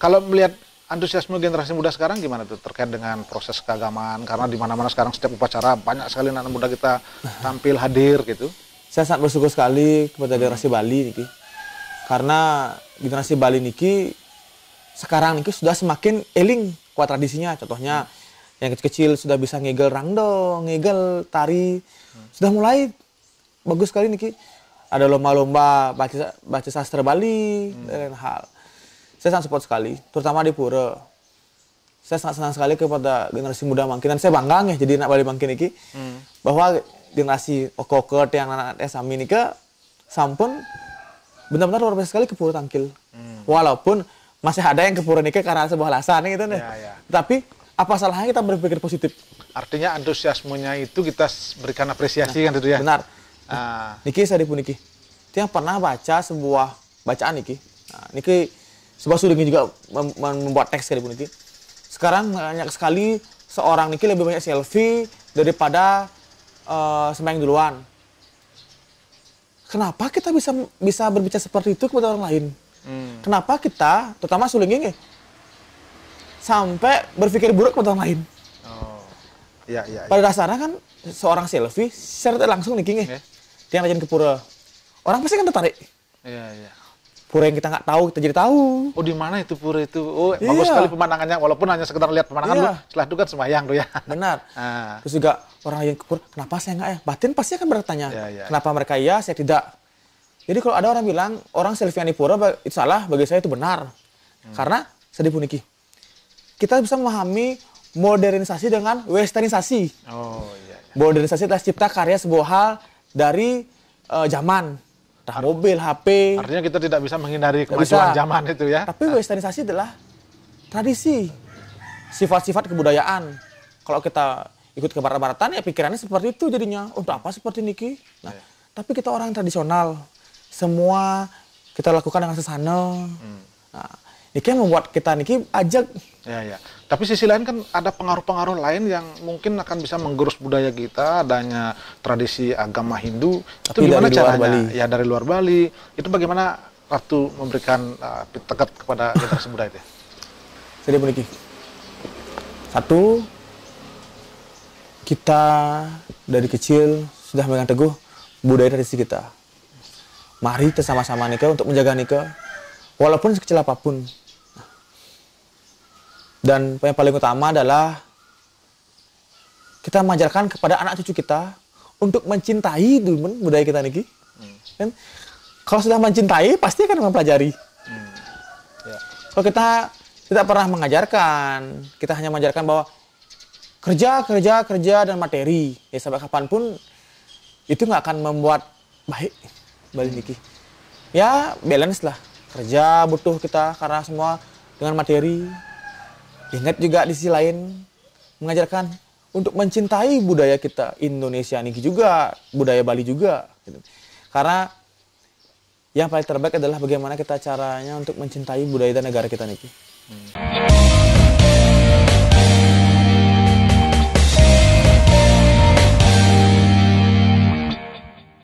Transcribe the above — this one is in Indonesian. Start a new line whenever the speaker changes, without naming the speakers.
Kalau melihat antusiasme generasi muda sekarang gimana tuh terkait dengan proses keagamaan karena di mana-mana sekarang setiap upacara banyak sekali anak muda kita tampil hadir gitu. Saya sangat bersyukur sekali kepada hmm. generasi Bali niki. Karena generasi Bali niki sekarang niki sudah semakin eling kuat tradisinya. Contohnya hmm. yang kecil-kecil sudah bisa ngegel rangdo, ngegel tari. Hmm. Sudah mulai bagus sekali niki. Ada lomba-lomba baca, baca sastra Bali hmm. dan hal. Saya sangat support sekali, terutama di Pura. Saya sangat senang sekali kepada generasi muda Mangkin. Dan saya bangga nih jadi anak Bali Mangkin ini. Hmm. Bahwa generasi Okokert yang anak-anak Sami ini ke sampun benar-benar luar biasa sekali ke Pura Tangkil. Hmm. Walaupun masih ada yang ke Pura Nike karena sebuah alasan gitu nih. Ya, ya. Tapi apa salahnya kita berpikir positif? Artinya antusiasmenya itu kita berikan apresiasi nah, kan itu ya? Benar. Ah. Niki saya dipun Niki. Itu yang pernah baca sebuah bacaan Niki. Nah, Niki sebab sudah juga mem membuat teks pun Niki sekarang banyak sekali seorang Niki lebih banyak selfie daripada uh, sembahyang duluan kenapa kita bisa bisa berbicara seperti itu kepada orang lain hmm. kenapa kita terutama sulingi sampai berpikir buruk kepada orang lain oh. ya, ya, ya. pada dasarnya kan seorang selfie secara langsung Niki yeah. dia ngajarin ke pura orang pasti kan tertarik yeah, yeah pura yang kita nggak tahu kita jadi tahu. Oh di mana itu pura itu? Oh iya. bagus sekali pemandangannya walaupun hanya sekedar lihat pemandangan iya. lu, setelah itu kan semayang tuh ya. Benar. Ah. Terus juga orang yang kepura, kenapa saya nggak ya? Batin pasti akan bertanya, ya, ya. kenapa mereka iya, saya tidak. Jadi kalau ada orang bilang orang Silviani Pura itu salah, bagi saya itu benar. Hmm. Karena saya dipuniki. Kita bisa memahami modernisasi dengan westernisasi. Oh iya. iya. Modernisasi adalah cipta karya sebuah hal dari uh, zaman entah mobil, HP. Artinya kita tidak bisa menghindari kemajuan bisa. zaman itu ya. Tapi nah. westernisasi adalah tradisi, sifat-sifat kebudayaan. Kalau kita ikut ke barat-baratan ya pikirannya seperti itu jadinya. Oh, Untuk apa seperti Niki? Nah, ya. tapi kita orang tradisional. Semua kita lakukan dengan sesana. Hmm. Nah, Niki membuat kita niki ajak. Ya ya. Tapi sisi lain kan ada pengaruh-pengaruh lain yang mungkin akan bisa menggerus budaya kita, adanya tradisi agama Hindu. Tapi itu gimana caranya? Bali. Ya dari luar Bali. Itu bagaimana waktu memberikan uh, tekat kepada generasi budaya itu? Jadi begini. Satu, kita dari kecil sudah megang teguh budaya tradisi kita. Mari kita sama-sama nikah untuk menjaga nikah, walaupun sekecil apapun. Dan yang paling utama adalah kita mengajarkan kepada anak cucu kita untuk mencintai dulu budaya kita niki. Hmm. Kan? Kalau sudah mencintai pasti akan mempelajari. Hmm. yeah. Kalau kita tidak pernah mengajarkan, kita hanya mengajarkan bahwa kerja kerja kerja dan materi ya sampai kapanpun itu nggak akan membuat baik balik niki. Ya balance lah kerja butuh kita karena semua dengan materi Ingat juga di sisi lain mengajarkan untuk mencintai budaya kita Indonesia ini juga budaya Bali juga gitu. karena yang paling terbaik adalah bagaimana kita caranya untuk mencintai budaya dan negara kita niki. Hmm.